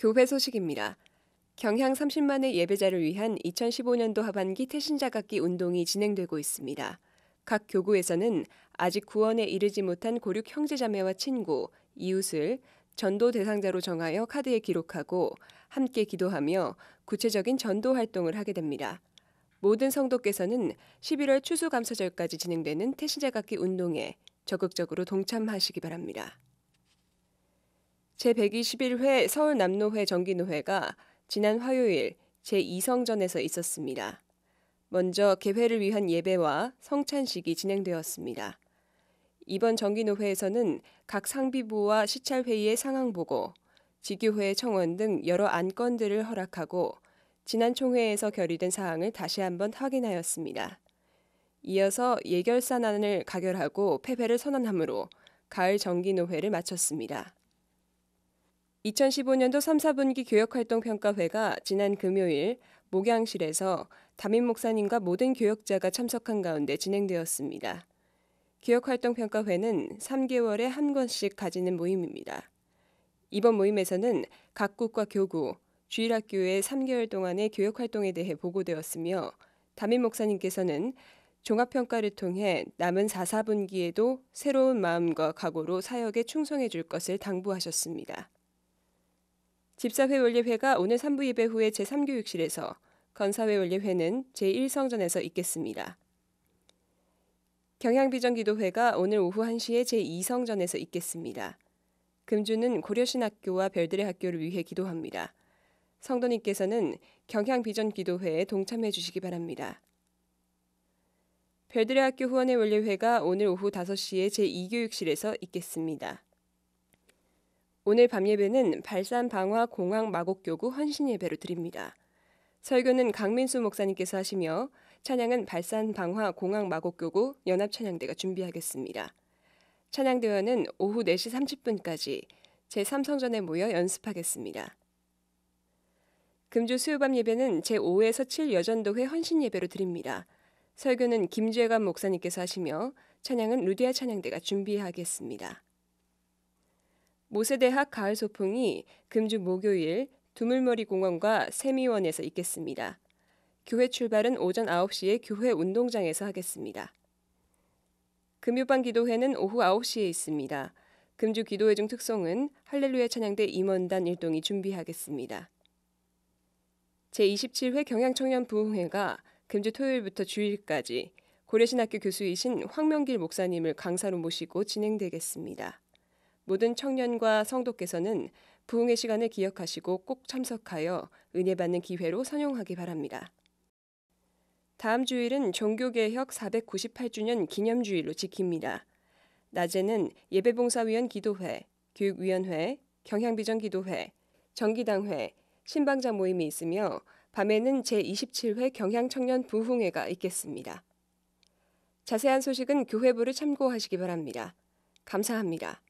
교회 소식입니다. 경향 30만의 예배자를 위한 2015년도 하반기 태신자각기 운동이 진행되고 있습니다. 각 교구에서는 아직 구원에 이르지 못한 고륙 형제자매와 친구, 이웃을 전도 대상자로 정하여 카드에 기록하고 함께 기도하며 구체적인 전도 활동을 하게 됩니다. 모든 성도께서는 11월 추수감사절까지 진행되는 태신자각기 운동에 적극적으로 동참하시기 바랍니다. 제121회 서울 남로회 정기노회가 지난 화요일 제2성전에서 있었습니다. 먼저 개회를 위한 예배와 성찬식이 진행되었습니다. 이번 정기노회에서는 각 상비부와 시찰회의의 상황 보고, 지교회 청원 등 여러 안건들을 허락하고 지난 총회에서 결의된 사항을 다시 한번 확인하였습니다. 이어서 예결산안을 가결하고 폐회를 선언하므로 가을 정기노회를 마쳤습니다. 2015년도 3, 4분기 교역활동평가회가 지난 금요일 목양실에서 담임 목사님과 모든 교역자가 참석한 가운데 진행되었습니다. 교역활동평가회는 3개월에 한 권씩 가지는 모임입니다. 이번 모임에서는 각국과 교구, 주일학교의 3개월 동안의 교역활동에 대해 보고되었으며 담임 목사님께서는 종합평가를 통해 남은 4, 4분기에도 새로운 마음과 각오로 사역에 충성해 줄 것을 당부하셨습니다. 집사회 원리회가 오늘 3부 예배 후에 제3교육실에서 건사회 원리회는 제1성전에서 있겠습니다. 경향비전기도회가 오늘 오후 1시에 제2성전에서 있겠습니다. 금주는 고려신학교와 별들의 학교를 위해 기도합니다. 성도님께서는 경향비전기도회에 동참해 주시기 바랍니다. 별들의 학교 후원회 원리회가 오늘 오후 5시에 제2교육실에서 있겠습니다. 오늘 밤 예배는 발산 방화 공항 마곡교구 헌신 예배로 드립니다. 설교는 강민수 목사님께서 하시며 찬양은 발산 방화 공항 마곡교구 연합 찬양대가 준비하겠습니다. 찬양 대회는 오후 4시 30분까지 제3성전에 모여 연습하겠습니다. 금주 수요밤 예배는 제5에서 7 여전도회 헌신 예배로 드립니다. 설교는 김재관 목사님께서 하시며 찬양은 루디아 찬양대가 준비하겠습니다. 모세대학 가을 소풍이 금주 목요일 두물머리 공원과 세미원에서 있겠습니다. 교회 출발은 오전 9시에 교회 운동장에서 하겠습니다. 금요반 기도회는 오후 9시에 있습니다. 금주 기도회 중 특성은 할렐루야 찬양대 임원단 일동이 준비하겠습니다. 제27회 경향청년 부흥회가 금주 토요일부터 주일까지 고려신학교 교수이신 황명길 목사님을 강사로 모시고 진행되겠습니다. 모든 청년과 성도께서는 부흥의 시간을 기억하시고 꼭 참석하여 은혜 받는 기회로 선용하기 바랍니다. 다음 주일은 종교개혁 498주년 기념주일로 지킵니다. 낮에는 예배봉사위원 기도회, 교육위원회, 경향비전기도회, 정기당회, 신방자 모임이 있으며 밤에는 제27회 경향청년 부흥회가 있겠습니다. 자세한 소식은 교회부를 참고하시기 바랍니다. 감사합니다.